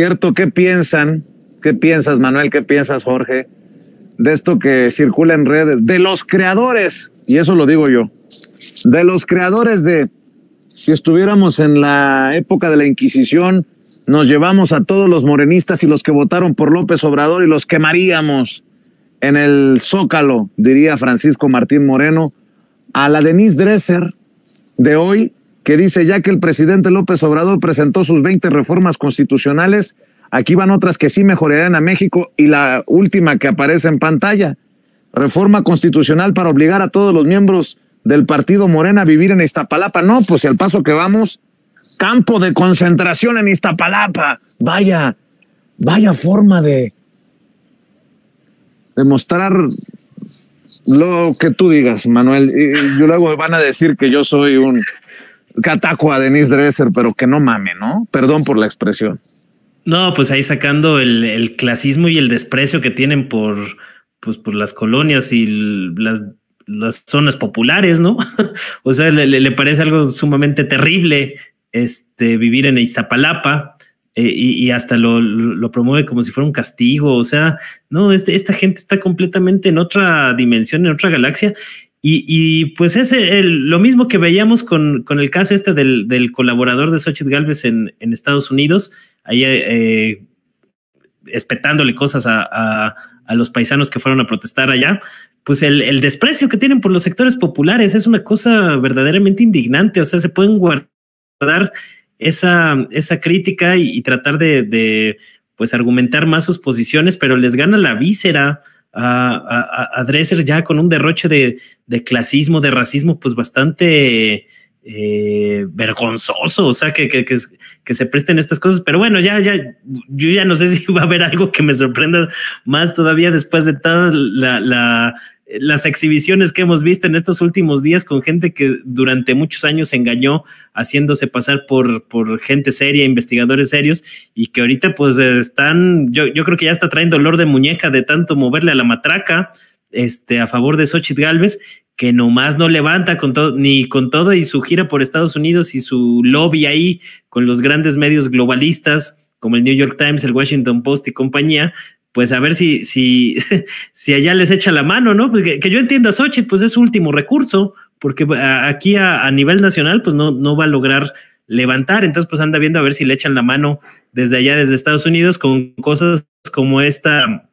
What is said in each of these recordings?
cierto, ¿qué piensan? ¿Qué piensas, Manuel? ¿Qué piensas, Jorge? De esto que circula en redes, de los creadores, y eso lo digo yo, de los creadores de, si estuviéramos en la época de la Inquisición, nos llevamos a todos los morenistas y los que votaron por López Obrador y los quemaríamos en el Zócalo, diría Francisco Martín Moreno, a la Denise Dresser de hoy, que dice, ya que el presidente López Obrador presentó sus 20 reformas constitucionales, aquí van otras que sí mejorarán a México y la última que aparece en pantalla, reforma constitucional para obligar a todos los miembros del partido Morena a vivir en Iztapalapa. No, pues si al paso que vamos, campo de concentración en Iztapalapa. Vaya, vaya forma de demostrar lo que tú digas, Manuel. Y, luego van a decir que yo soy un cataco a Denise Dresser, pero que no mame, ¿no? Perdón por la expresión. No, pues ahí sacando el, clasismo y el desprecio que tienen por, pues, por las colonias y las, las zonas populares, ¿no? o sea, le, parece algo sumamente terrible este, vivir en Iztapalapa. Eh, y, hasta lo, lo, promueve como si fuera un castigo. O sea, no, este, esta gente está completamente en otra dimensión, en otra galaxia. Y, pues es lo mismo que veíamos con, el caso este del, colaborador de Xochitl Galvez en, Estados Unidos, ahí eh, espetándole cosas a, los paisanos que fueron a protestar allá. Pues el, desprecio que tienen por los sectores populares es una cosa verdaderamente indignante. O sea, se pueden guardar esa, esa crítica y, tratar de, pues argumentar más sus posiciones, pero les gana la víscera a, ya con un derroche de, de clasismo, de racismo, pues bastante eh, vergonzoso, o sea, que, que, que, se presten estas cosas, pero bueno, ya, ya, yo ya no sé si va a haber algo que me sorprenda más todavía después de toda la las exhibiciones que hemos visto en estos últimos días con gente que durante muchos años se engañó haciéndose pasar por, por gente seria, investigadores serios, y que ahorita pues están, yo, yo creo que ya está trayendo olor de muñeca de tanto moverle a la matraca este, a favor de Xochitl Galvez, que nomás no levanta con todo, ni con todo y su gira por Estados Unidos y su lobby ahí con los grandes medios globalistas como el New York Times, el Washington Post y compañía, pues a ver si, si, si allá les echa la mano, ¿no? Porque que yo entiendo a Sochi, pues es su último recurso, porque eh, aquí a, a, nivel nacional, pues no, no va a lograr levantar. Entonces, pues anda viendo a ver si le echan la mano desde allá, desde Estados Unidos, con cosas como esta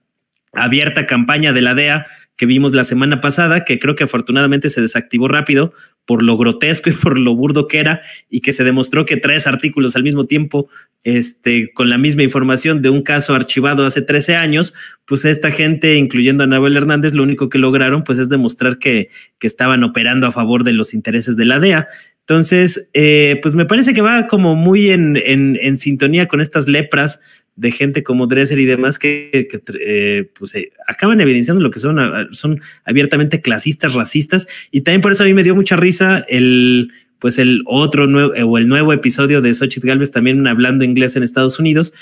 abierta campaña de la DEA que vimos la semana pasada, que creo que afortunadamente se desactivó rápido, por lo grotesco y por lo burdo que era y que se demostró que tres artículos al mismo tiempo, este, con la misma información de un caso archivado hace 13 años, pues esta gente, incluyendo a Anabel Hernández, lo único que lograron pues es demostrar que, estaban operando a favor de los intereses de la DEA. Entonces, eh, pues me parece que va como muy en sintonía con estas lepras de gente como Dresser y demás que, eh, pues, eh, acaban evidenciando lo que son, son abiertamente clasistas, racistas. Y también por eso a mí me dio mucha risa el, pues el otro nuevo, eh, o el nuevo episodio de Xochitl Galvez también hablando inglés en Estados Unidos,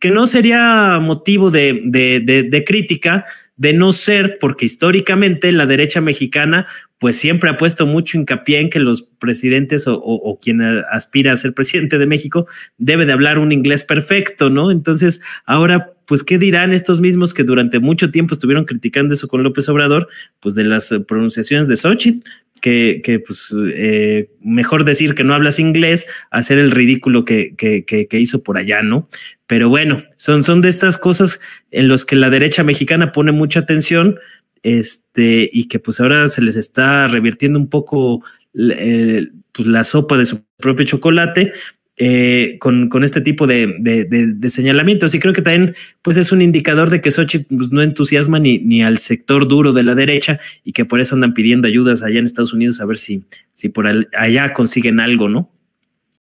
que no sería motivo de, de, de, de crítica, de no ser, porque históricamente la derecha mexicana pues siempre ha puesto mucho hincapié en que los presidentes o, quien aspira a ser presidente de México debe de hablar un inglés perfecto, ¿no? Entonces, ahora, pues, ¿qué dirán estos mismos que durante mucho tiempo estuvieron criticando eso con López Obrador? Pues de las pronunciaciones de Sochi, que, pues, eh, mejor decir que no hablas inglés, hacer el ridículo que, hizo por allá, ¿no? Pero bueno, son, son de estas cosas en las que la derecha mexicana pone mucha atención este, y que pues ahora se les está revirtiendo un poco eh, pues, la sopa de su propio chocolate. Eh, con, este tipo de, señalamientos y creo que también pues es un indicador de que Sochi pues, no entusiasma ni, ni, al sector duro de la derecha y que por eso andan pidiendo ayudas allá en Estados Unidos a ver si, si por allá consiguen algo, ¿no?